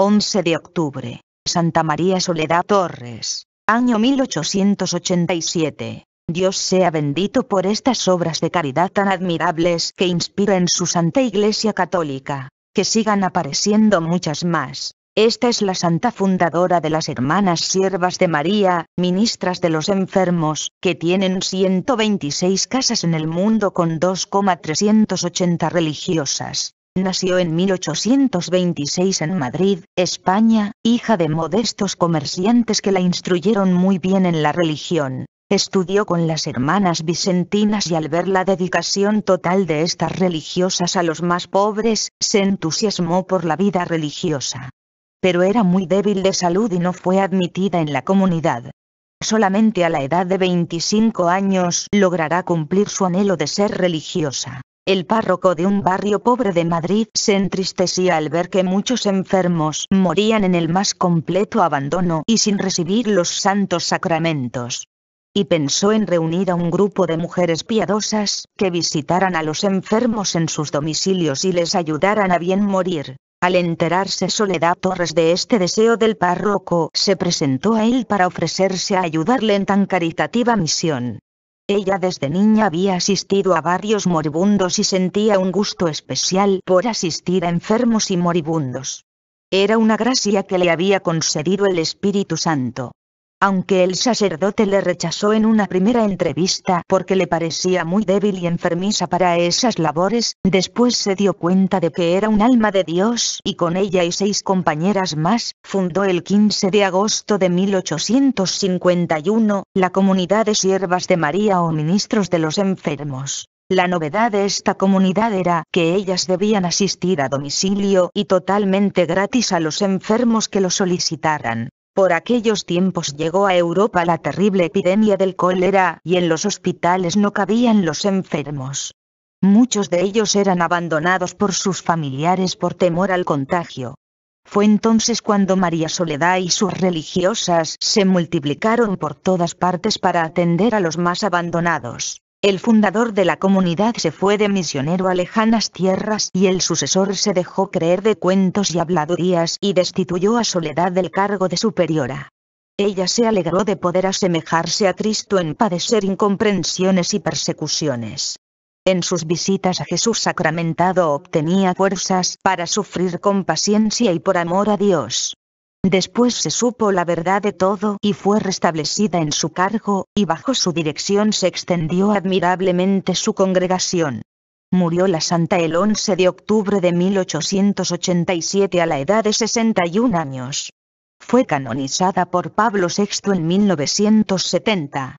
11 de octubre, Santa María Soledad Torres, año 1887. Dios sea bendito por estas obras de caridad tan admirables que inspiran en su Santa Iglesia Católica, que sigan apareciendo muchas más. Esta es la santa fundadora de las hermanas siervas de María, ministras de los enfermos, que tienen 126 casas en el mundo con 2,380 religiosas. Nació en 1826 en Madrid, España, hija de modestos comerciantes que la instruyeron muy bien en la religión. Estudió con las hermanas vicentinas y al ver la dedicación total de estas religiosas a los más pobres, se entusiasmó por la vida religiosa. Pero era muy débil de salud y no fue admitida en la comunidad. Solamente a la edad de 25 años logrará cumplir su anhelo de ser religiosa. El párroco de un barrio pobre de Madrid se entristecía al ver que muchos enfermos morían en el más completo abandono y sin recibir los santos sacramentos. Y pensó en reunir a un grupo de mujeres piadosas que visitaran a los enfermos en sus domicilios y les ayudaran a bien morir. Al enterarse Soledad Torres de este deseo del párroco, se presentó a él para ofrecerse a ayudarle en tan caritativa misión. Ella desde niña había asistido a varios moribundos y sentía un gusto especial por asistir a enfermos y moribundos. Era una gracia que le había concedido el Espíritu Santo. Aunque el sacerdote le rechazó en una primera entrevista porque le parecía muy débil y enfermiza para esas labores, después se dio cuenta de que era un alma de Dios y con ella y seis compañeras más, fundó el 15 de agosto de 1851, la Comunidad de Siervas de María o Ministros de los Enfermos. La novedad de esta comunidad era que ellas debían asistir a domicilio y totalmente gratis a los enfermos que lo solicitaran. Por aquellos tiempos llegó a Europa la terrible epidemia del cólera y en los hospitales no cabían los enfermos. Muchos de ellos eran abandonados por sus familiares por temor al contagio. Fue entonces cuando María Soledad y sus religiosas se multiplicaron por todas partes para atender a los más abandonados. El fundador de la comunidad se fue de misionero a lejanas tierras y el sucesor se dejó creer de cuentos y habladurías y destituyó a Soledad del cargo de superiora. Ella se alegró de poder asemejarse a Cristo en padecer incomprensiones y persecuciones. En sus visitas a Jesús sacramentado obtenía fuerzas para sufrir con paciencia y por amor a Dios. Después se supo la verdad de todo y fue restablecida en su cargo, y bajo su dirección se extendió admirablemente su congregación. Murió la santa el 11 de octubre de 1887 a la edad de 61 años. Fue canonizada por Pablo VI en 1970.